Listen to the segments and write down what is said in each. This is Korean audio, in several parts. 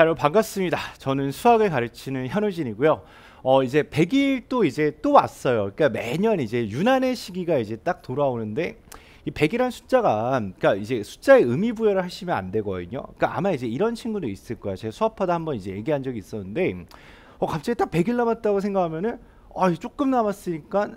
자, 여러분 반갑습니다. 저는 수학을 가르치는 현우진이고요. 어, 이제 100일 또 이제 또 왔어요. 그러니까 매년 이제 유난의 시기가 이제 딱 돌아오는데 이 100이란 숫자가 그러니까 이제 숫자의 의미 부여를 하시면 안 되거든요. 그러니까 아마 이제 이런 친구도 있을 거야. 제가 수업하다 한번 이제 얘기한 적이 있었는데 어, 갑자기 딱 100일 남았다고 생각하면은 아, 조금 남았으니까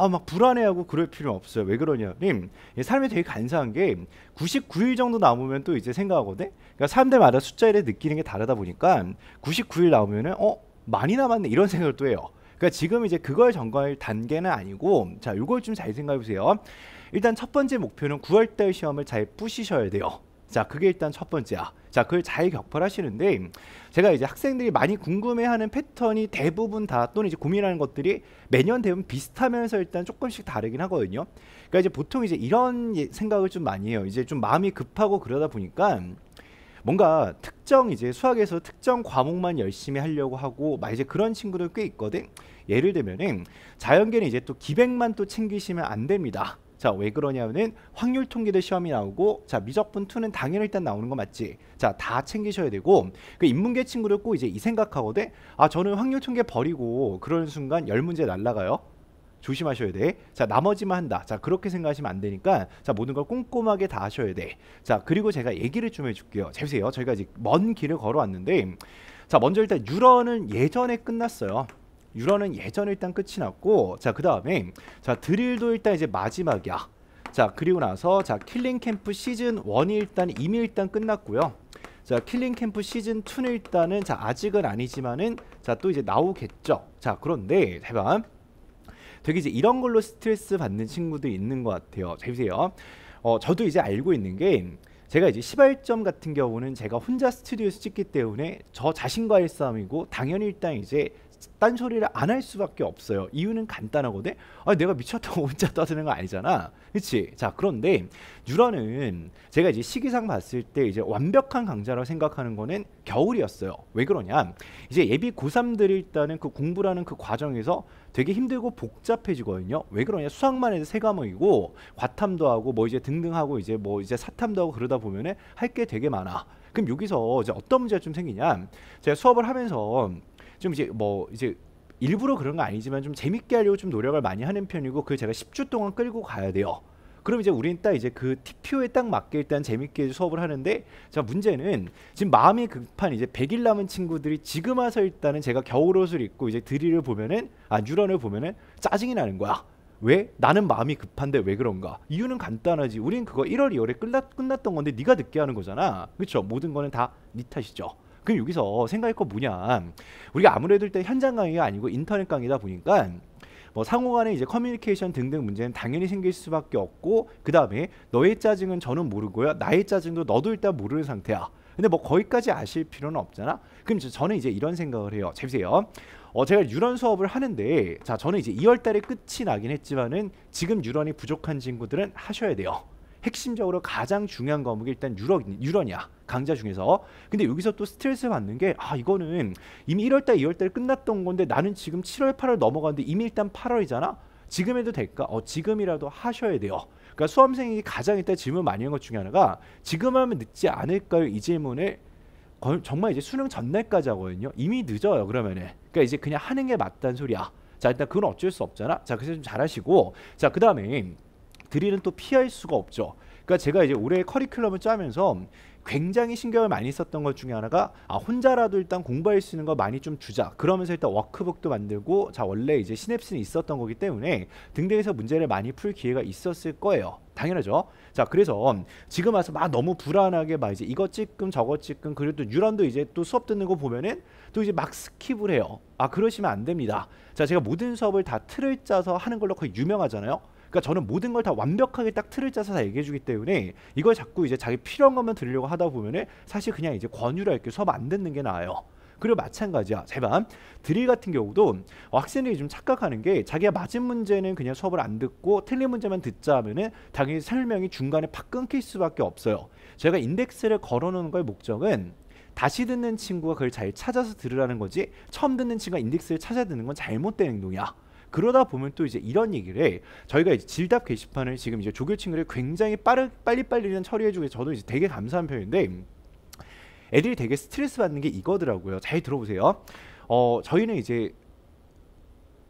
아, 막 불안해하고 그럴 필요 없어요. 왜 그러냐님, 삶이 되게 간사한 게 99일 정도 남으면 또 이제 생각하거든. 그러니까 사람들마다 숫자를 느끼는 게 다르다 보니까 99일 나오면은 어 많이 남았네 이런 생각을 또 해요. 그러니까 지금 이제 그걸 점검할 단계는 아니고 자, 이걸 좀 잘 생각해 보세요. 일단 첫 번째 목표는 9월달 시험을 잘 부시셔야 돼요. 자, 그게 일단 첫 번째야. 자, 그걸 잘 격파하시는데 제가 이제 학생들이 많이 궁금해하는 패턴이 대부분 다 또는 이제 고민하는 것들이 매년 대부분 비슷하면서 일단 조금씩 다르긴 하거든요. 그러니까 이제 보통 이제 이런 예, 생각을 좀 많이 해요. 이제 좀 마음이 급하고 그러다 보니까 뭔가 특정 이제 수학에서 특정 과목만 열심히 하려고 하고 막 이제 그런 친구들 꽤 있거든. 예를 들면은 자연계는 이제 또 기백만 또 챙기시면 안 됩니다. 자, 왜 그러냐면은 확률 통계도 시험이 나오고 자, 미적분 2는 당연히 일단 나오는 거 맞지. 자, 다 챙기셔야 되고 그 인문계 친구들 꼭 이제 이 생각하거든. 아, 저는 확률 통계 버리고 그런 순간 열문제 날라가요. 조심하셔야 돼. 자, 나머지만 한다. 자, 그렇게 생각하시면 안 되니까 자, 모든 걸 꼼꼼하게 다 하셔야 돼. 자, 그리고 제가 얘기를 좀 해줄게요. 잘 보세요. 저희가 아직 먼 길을 걸어왔는데 자, 먼저 일단 유런은 예전에 끝났어요. 유러는 예전 일단 끝이 났고 자 그 다음에 자 드릴도 일단 이제 마지막이야 자 그리고 나서 자 킬링 캠프 시즌 1이 일단 이미 일단 끝났고요 자 킬링 캠프 시즌 2는 일단은 자 아직은 아니지만은 자 또 이제 나오겠죠 자 그런데 대박 되게 이제 이런 걸로 스트레스 받는 친구들 있는 것 같아요 자 보세요 어 저도 이제 알고 있는 게 제가 이제 시발점 같은 경우는 제가 혼자 스튜디오에서 찍기 때문에 저 자신과의 싸움이고 당연히 일단 이제 딴소리를 안 할 수밖에 없어요. 이유는 간단하거든. 아, 내가 미쳤다고 혼자 떠드는 거 아니잖아. 그렇지? 자, 그런데 유라는 제가 이제 시기상 봤을 때 이제 완벽한 강자라고 생각하는 거는 겨울이었어요. 왜 그러냐? 이제 예비 고3들이 일단은 그 공부라는 그 과정에서 되게 힘들고 복잡해지거든요. 왜 그러냐? 수학만 해도 세 과목이고 과탐도 하고 뭐 이제 등등 하고 이제 뭐 이제 사탐도 하고 그러다 보면은 할게 되게 많아. 그럼 여기서 이제 어떤 문제가 좀 생기냐? 제가 수업을 하면서 좀 이제 뭐 이제 일부러 그런 거 아니지만 좀 재밌게 하려고 좀 노력을 많이 하는 편이고 그 제가 10주 동안 끌고 가야 돼요. 그럼 이제 우린딱 이제 그 TPO에 딱 맞게 일단 재밌게 수업을 하는데 자 문제는 지금 마음이 급한 이제 100일 남은 친구들이 지금 와서 일단은 제가 겨울옷을 입고 이제 드릴을 보면은 아 뉴런을 보면은 짜증이 나는 거야. 왜? 나는 마음이 급한데 왜 그런가? 이유는 간단하지. 우린 그거 1월 2월에 끝났, 끝났던 건데 네가 늦게 하는 거잖아. 그렇죠? 모든 거는 다 네 탓이죠. 그럼 여기서 생각할 거 뭐냐? 우리가 아무래도 일단 현장 강의가 아니고 인터넷 강의다 보니까 뭐 상호 간의 이제 커뮤니케이션 등등 문제는 당연히 생길 수밖에 없고 그다음에 너의 짜증은 저는 모르고요. 나의 짜증도 너도 일단 모르는 상태야. 근데 뭐 거기까지 아실 필요는 없잖아. 그럼 저는 이제 이런 생각을 해요. 재 보세요. 어, 제가 유런 수업을 하는데 자 저는 이제 2월 달에 끝이 나긴 했지만은 지금 유런이 부족한 친구들은 하셔야 돼요. 핵심적으로 가장 중요한 과목이 일단 유러, 유런이야. 강좌 중에서. 근데 여기서 또 스트레스 받는 게 아 이거는 이미 1월달 2월달 끝났던 건데 나는 지금 7월 8월 넘어가는데 이미 일단 8월이잖아. 지금 해도 될까? 어 지금이라도 하셔야 돼요. 그러니까 수험생이 가장 일단 질문 많이 하는 것 중에 하나가 지금 하면 늦지 않을까요? 이 질문을 정말 이제 수능 전날까지 하거든요. 이미 늦어요. 그러면은 그러니까 이제 그냥 하는 게 맞다는 소리야. 자 일단 그건 어쩔 수 없잖아. 자 그래서 좀 잘하시고 자 그 다음에 드리는또 피할 수가 없죠. 그러니까 제가 이제 올해 커리큘럼을 짜면서 굉장히 신경을 많이 썼던 것 중에 하나가 아 혼자라도 일단 공부할 수 있는 거 많이 좀 주자 그러면서 일단 워크북도 만들고 자 원래 이제 시냅스는 있었던 거기 때문에 등등에서 문제를 많이 풀 기회가 있었을 거예요 당연하죠 자 그래서 지금 와서 막 너무 불안하게 막 이제 이것 찍금 저것 찍금 그리고 또 유란도 이제 또 수업 듣는 거 보면은 또 이제 막 스킵을 해요 아 그러시면 안 됩니다 자 제가 모든 수업을 다 틀을 짜서 하는 걸로 거의 유명하잖아요 그러니까 저는 모든 걸 다 완벽하게 딱 틀을 짜서 다 얘기해주기 때문에 이걸 자꾸 이제 자기 필요한 것만 들으려고 하다 보면은 사실 그냥 이제 권유랄게 수업 안 듣는 게 나아요. 그리고 마찬가지야. 제발 드릴 같은 경우도 학생들이 좀 착각하는 게 자기가 맞은 문제는 그냥 수업을 안 듣고 틀린 문제만 듣자 하면은 당연히 설명이 중간에 팍 끊길 수밖에 없어요. 제가 인덱스를 걸어놓는 걸 목적은 다시 듣는 친구가 그걸 잘 찾아서 들으라는 거지 처음 듣는 친구가 인덱스를 찾아 듣는 건 잘못된 행동이야. 그러다 보면 또 이제 이런 얘기를 해. 저희가 이제 질답 게시판을 지금 이제 조교 친구를 굉장히 빠르 빨리빨리 처리해주고 저도 이제 되게 감사한 편인데 애들이 되게 스트레스 받는 게 이거더라고요. 잘 들어보세요. 어 저희는 이제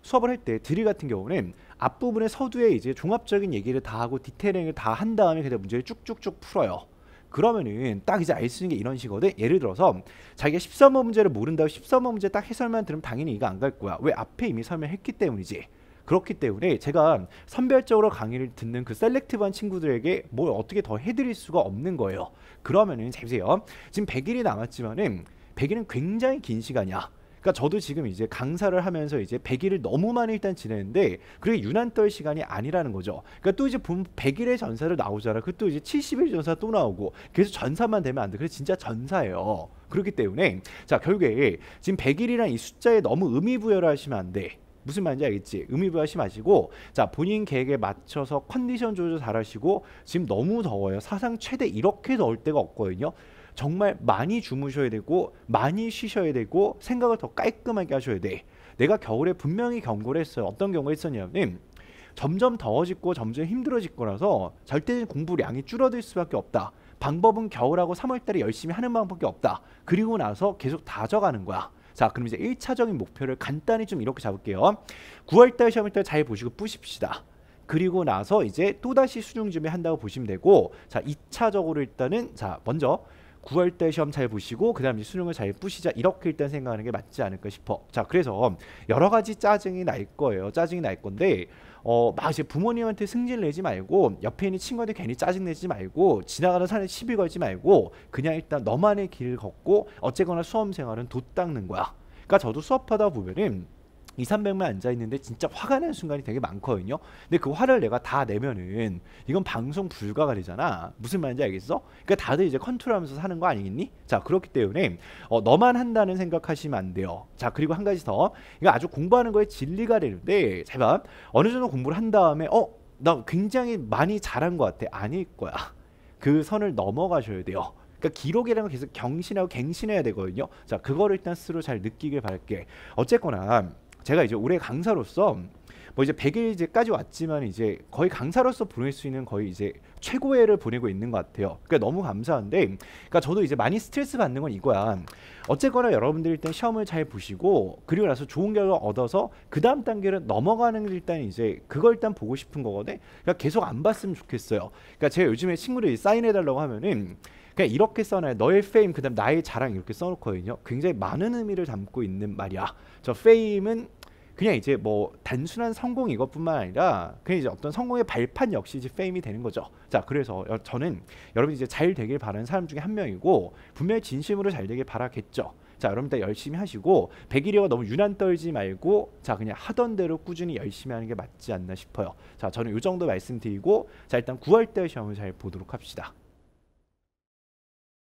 수업을 할 때 드릴 같은 경우는 앞부분에 서두에 이제 종합적인 얘기를 다 하고 디테일링을 다 한 다음에 그다 문제를 쭉쭉쭉 풀어요. 그러면은 딱 이제 알 수 있는 게 이런 식거든. 예를 들어서 자기가 13번 문제를 모른다고 13번 문제 딱 해설만 들으면 당연히 이거 안 갈 거야. 왜 앞에 이미 설명했기 때문이지. 그렇기 때문에 제가 선별적으로 강의를 듣는 그 셀렉티브한 친구들에게 뭘 어떻게 더 해드릴 수가 없는 거예요. 그러면은 잠시세요 지금 100일이 남았지만은 100일은 굉장히 긴 시간이야. 그러니까 저도 지금 이제 강사를 하면서 이제 100일을 너무 많이 일단 지내는데 그게 유난 떨 시간이 아니라는 거죠. 그러니까 또 이제 보면 100일의 전사를 나오잖아. 그또 이제 70일 전사 또 나오고 계속 전사만 되면 안 돼. 그래서 진짜 전사예요. 그렇기 때문에 자 결국에 지금 100일이란 이 숫자에 너무 의미 부여를 하시면 안 돼. 무슨 말인지 알겠지? 의미부여하지 마시고 자 본인 계획에 맞춰서 컨디션 조절 잘하시고 지금 너무 더워요. 사상 최대 이렇게 더울 때가 없거든요. 정말 많이 주무셔야 되고 많이 쉬셔야 되고 생각을 더 깔끔하게 하셔야 돼. 내가 겨울에 분명히 경고를 했어요. 어떤 경우가 있었냐면 점점 더워지고 점점 힘들어질 거라서 절대 공부량이 줄어들 수밖에 없다. 방법은 겨울하고 3월달에 열심히 하는 방법밖에 없다. 그리고 나서 계속 다져가는 거야. 자, 그럼 이제 1차적인 목표를 간단히 좀 이렇게 잡을게요. 9월달 시험일달 잘 보시고 뿌십시다. 그리고 나서 이제 또다시 수능 준비한다고 보시면 되고 자 2차적으로 일단은 자 먼저 9월 달 시험 잘 보시고 그다음 에 수능을 잘푸시자 이렇게 일단 생각하는 게 맞지 않을까 싶어. 자 그래서 여러 가지 짜증이 날 거예요. 짜증이 날 건데 어, 막 이제 부모님한테 승질 내지 말고 옆에 있는 친구한테 괜히 짜증 내지 말고 지나가는 사람에 시비 걸지 말고 그냥 일단 너만의 길을 걷고 어쨌거나 수험 생활은 돛 닦는 거야. 그러니까 저도 수업하다 보면은 2, 300명 앉아 있는데 진짜 화가 나는 순간이 되게 많거든요. 근데 그 화를 내가 다 내면은 이건 방송 불가가 되잖아. 무슨 말인지 알겠어? 그러니까 다들 이제 컨트롤하면서 사는 거 아니겠니? 자 그렇기 때문에 어, 너만 한다는 생각하시면 안 돼요. 자 그리고 한 가지 더 이거 아주 공부하는 거에 진리가 되는데 제발 어느 정도 공부를 한 다음에 어나 굉장히 많이 잘한 것 같아 아닐 거야. 그 선을 넘어가셔야 돼요. 그러니까 기록이라는 건 계속 경신하고 갱신해야 되거든요. 자, 그거를 일단 스스로 잘 느끼길 바랄게. 어쨌거나 제가 이제 올해 강사로서 뭐 이제 100일까지 왔지만 이제 거의 강사로서 보낼 수 있는 거의 이제 최고의를 보내고 있는 것 같아요. 그러니까 너무 감사한데, 그러니까 저도 이제 많이 스트레스 받는 건 이거야. 어쨌거나 여러분들이 일단 시험을 잘 보시고 그리고 나서 좋은 결과 얻어서 그 다음 단계를 넘어가는 게 일단 이제 그걸 일단 보고 싶은 거거든. 그러니까 계속 안 봤으면 좋겠어요. 그러니까 제가 요즘에 친구들이 사인해달라고 하면은. 그냥 이렇게 써놔요. 너의 페임, 그 다음 나의 자랑 이렇게 써놓거든요. 굉장히 많은 의미를 담고 있는 말이야. 저 페임은 그냥 이제 뭐 단순한 성공 이것뿐만 아니라 그냥 이제 어떤 성공의 발판 역시 이제 페임이 되는 거죠. 자, 그래서 저는 여러분이 이제 잘 되길 바라는 사람 중에 한 명이고 분명히 진심으로 잘 되길 바라겠죠. 자, 여러분들 열심히 하시고 1 0 0일이와 너무 유난 떨지 말고 자, 그냥 하던 대로 꾸준히 열심히 하는 게 맞지 않나 싶어요. 자, 저는 이 정도 말씀드리고 자, 일단 9월달 시험을 잘 보도록 합시다.